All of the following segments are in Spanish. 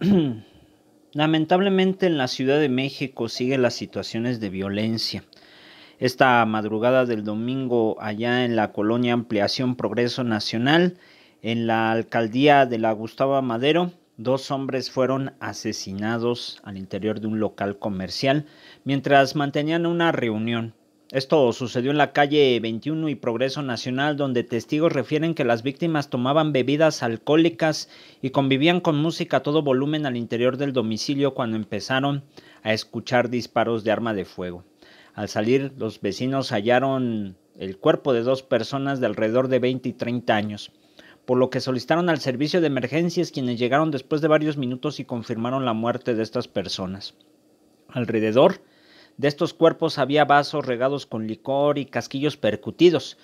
Lamentablemente en la Ciudad de México siguen las situaciones de violencia. Esta madrugada del domingo allá en la colonia Ampliación Progreso Nacional, en la alcaldía de la Gustavo Madero, dos hombres fueron asesinados al interior de un local comercial mientras mantenían una reunión. Esto sucedió en la calle 21 y Progreso Nacional, donde testigos refieren que las víctimas tomaban bebidas alcohólicas y convivían con música a todo volumen al interior del domicilio cuando empezaron a escuchar disparos de arma de fuego. Al salir, los vecinos hallaron el cuerpo de dos personas de alrededor de 20 y 30 años, por lo que solicitaron al servicio de emergencias quienes llegaron después de varios minutos y confirmaron la muerte de estas personas. Alrededor de estos cuerpos había vasos regados con licor y casquillos percutidos.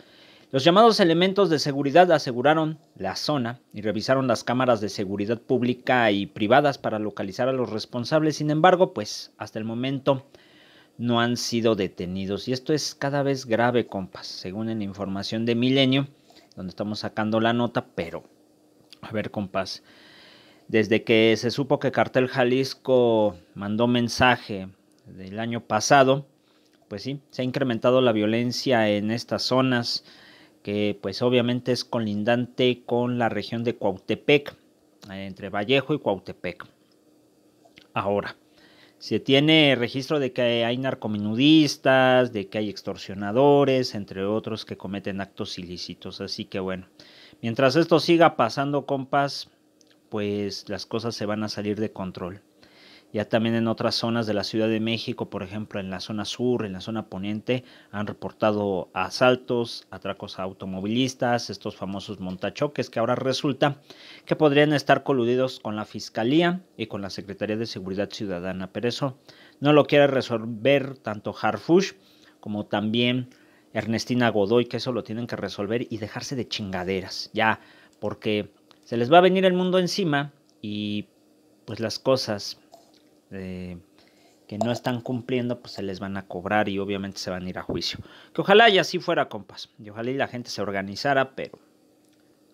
Los llamados elementos de seguridad aseguraron la zona y revisaron las cámaras de seguridad pública y privadas para localizar a los responsables. Sin embargo, pues hasta el momento no han sido detenidos. Y esto es cada vez grave, compas, según la información de Milenio, donde estamos sacando la nota, pero, a ver, compas, desde que se supo que Cartel Jalisco mandó mensaje del año pasado, pues sí, se ha incrementado la violencia en estas zonas, que pues obviamente es colindante con la región de Cuautepec, eh, entre Vallejo y Cuautepec. Ahora, se tiene registro de que hay narcominudistas, de que hay extorsionadores, entre otros que cometen actos ilícitos. Así que bueno, mientras esto siga pasando, compas, pues las cosas se van a salir de control. Ya también en otras zonas de la Ciudad de México, por ejemplo, en la zona sur, en la zona poniente, han reportado asaltos, atracos a automovilistas, estos famosos montachoques que ahora resulta que podrían estar coludidos con la Fiscalía y con la Secretaría de Seguridad Ciudadana. Pero eso no lo quiere resolver tanto Harfush como también Ernestina Godoy, que eso lo tienen que resolver y dejarse de chingaderas, ya, porque se les va a venir el mundo encima y pues las cosas eh, que no están cumpliendo, pues se les van a cobrar y obviamente se van a ir a juicio. Que ojalá y así fuera, compas. Y ojalá y la gente se organizara, pero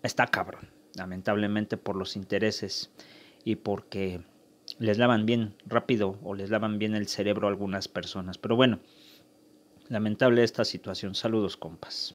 está cabrón. Lamentablemente por los intereses y porque les lavan bien rápido o les lavan bien el cerebro a algunas personas. Pero bueno, lamentable esta situación. Saludos, compas.